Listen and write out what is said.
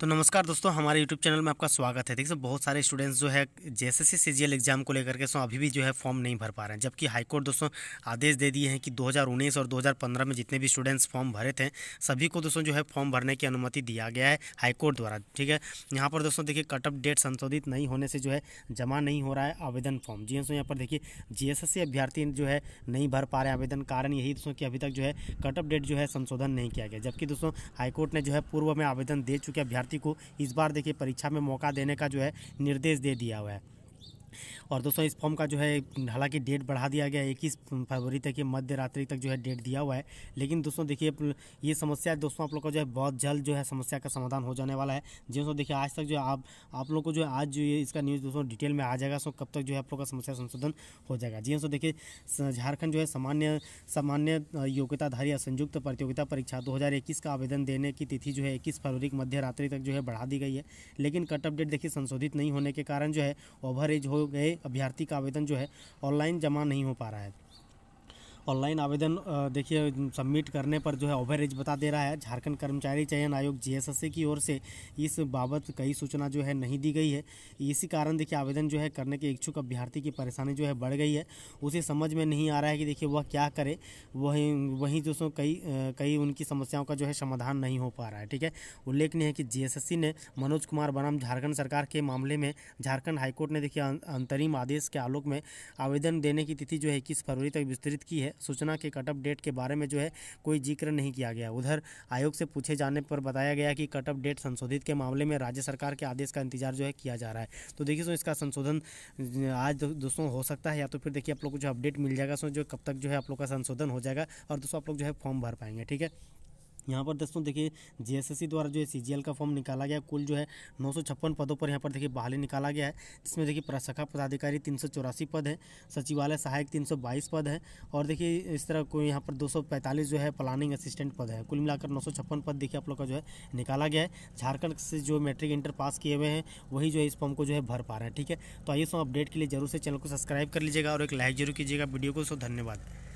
तो नमस्कार दोस्तों हमारे यूट्यूब चैनल में आपका स्वागत है देखिए बहुत सारे स्टूडेंट्स जो है जैसे सी सी एग्जाम को लेकर के सो अभी भी जो है फॉर्म नहीं भर पा रहे हैं जबकि हाईकोर्ट दोस्तों आदेश दे दिए हैं कि 2019 और 2015 में जितने भी स्टूडेंट्स फॉर्म भरे थे सभी को दोस्तों जो है फॉर्म भरने की अनुमति दिया गया है हाईकोर्ट द्वारा ठीक है यहाँ पर दोस्तों देखिए कट ऑफ डेट संशोधित नहीं होने से जो है जमा नहीं हो रहा है आवेदन फॉर्म जी हाँ, दोस्तों यहाँ पर देखिए जी अभ्यर्थी जो है नहीं भर पा रहे आवेदन कारण यही दोस्तों की अभी तक जो है कट ऑफ डेट जो है संशोधन नहीं किया गया जबकि दोस्तों हाईकोर्ट ने जो है पूर्व में आवेदन दे चुके अभ्यर्थी विद्यार्थी को इस बार देखिए परीक्षा में मौका देने का जो है निर्देश दे दिया हुआ है और दोस्तों इस फॉर्म का जो है हालांकि डेट बढ़ा दिया गया है इक्कीस फरवरी तक ये मध्य रात्रि तक जो है डेट दिया हुआ है लेकिन दोस्तों देखिए ये समस्या दोस्तों आप लोग का जो है बहुत जल्द जो है समस्या का समाधान हो जाने वाला है जिसको देखिए आज तक जो है आप आप लोग को जो है आज जो इसका न्यूज़ दोस्तों डिटेल में आ जाएगा सो कब तक जो है आप लोग का समस्या संशोधन हो जाएगा जी दोस्तों देखिए झारखंड जो है सामान्य सामान्य योग्यताधारी संयुक्त प्रतियोगिता परीक्षा दो का आवेदन देने की तिथि जो है इक्कीस फरवरी की मध्य रात्रि तक जो है बढ़ा दी गई है लेकिन कट अपडेट डेट देखिए संशोधित नहीं होने के कारण जो है ओवर एज हो गए अभ्यर्थी का आवेदन जो है ऑनलाइन जमा नहीं हो पा रहा है ऑनलाइन आवेदन देखिए सबमिट करने पर जो है ओवरेज बता दे रहा है झारखंड कर्मचारी चयन आयोग जीएसएससी की ओर से इस बाबत कई सूचना जो है नहीं दी गई है इसी कारण देखिए आवेदन जो है करने के इच्छुक अभ्यर्थी की परेशानी जो है बढ़ गई है उसे समझ में नहीं आ रहा है कि देखिए वह क्या करे वही वहीं दोस्तों कई कई उनकी समस्याओं का जो है समाधान नहीं हो पा रहा है ठीक है उल्लेखनीय है कि जी ने मनोज कुमार बनाम झारखंड सरकार के मामले में झारखंड हाईकोर्ट ने देखिए अं-, अंतरिम आदेश के आलोक में आवेदन देने की तिथि जो है इक्कीस फरवरी तक विस्तृत की है सूचना के कटअप डेट के बारे में जो है कोई जिक्र नहीं किया गया उधर आयोग से पूछे जाने पर बताया गया कि कटअप डेट संशोधित के मामले में राज्य सरकार के आदेश का इंतजार जो है किया जा रहा है तो देखिए सो इसका संशोधन आज दोस्तों हो सकता है या तो फिर देखिए आप लोग को जो अपडेट मिल जाएगा सो जो कब तक जो है आप लोग का संशोधन हो जाएगा और दोस्तों आप लोग जो है फॉर्म भर पाएंगे ठीक है यहाँ पर दोस्तों देखिए जीएसएससी द्वारा जो है सीजीएल का फॉर्म निकाला गया कुल जो है नौ पदों पर यहाँ पर देखिए बहाली निकाला गया है जिसमें देखिए प्रशाखा पदाधिकारी तीन पद है सचिवालय सहायक तीन पद है और देखिए इस तरह कोई यहाँ पर दो जो है प्लानिंग असिस्टेंट पद है कुल मिलाकर नौ पद देखिए आप लोग का जो है निकाला गया है झारखंड से जो मैट्रिक इंटर पास किए हुए हैं वही जो है इस फॉर्म को जो है भर पा रहे हैं ठीक है तो आइए सो अपडेट के लिए जरूर से चैनल को सब्सक्राइब कर लीजिएगा और एक लाइक जरूर कीजिएगा वीडियो को सो धन्यवाद